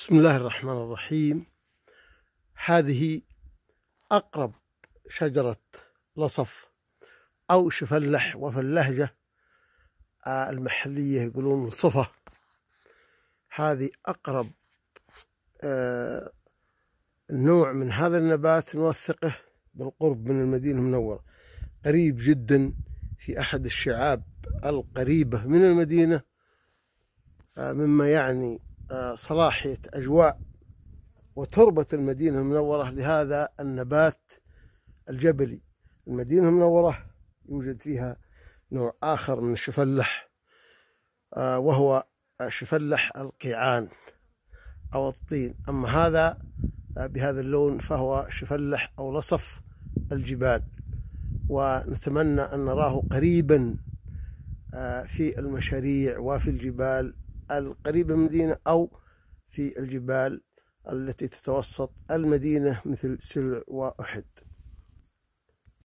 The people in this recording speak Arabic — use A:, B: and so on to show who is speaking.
A: بسم الله الرحمن الرحيم هذه أقرب شجرة لصف أو شفلح وفي اللهجة آه، المحلية يقولون صفة هذه أقرب آه، نوع من هذا النبات نوثقه بالقرب من المدينة المنورة قريب جدا في أحد الشعاب القريبة من المدينة آه، مما يعني صلاحية أجواء وتربة المدينة المنورة لهذا النبات الجبلي المدينة المنورة يوجد فيها نوع آخر من الشفلح آه، وهو شفلح القيعان أو الطين أما هذا آه، بهذا اللون فهو شفلح أو لصف الجبال ونتمنى أن نراه قريبا آه، في المشاريع وفي الجبال القريبة من المدينة أو في الجبال التي تتوسط المدينة مثل سلع وأحد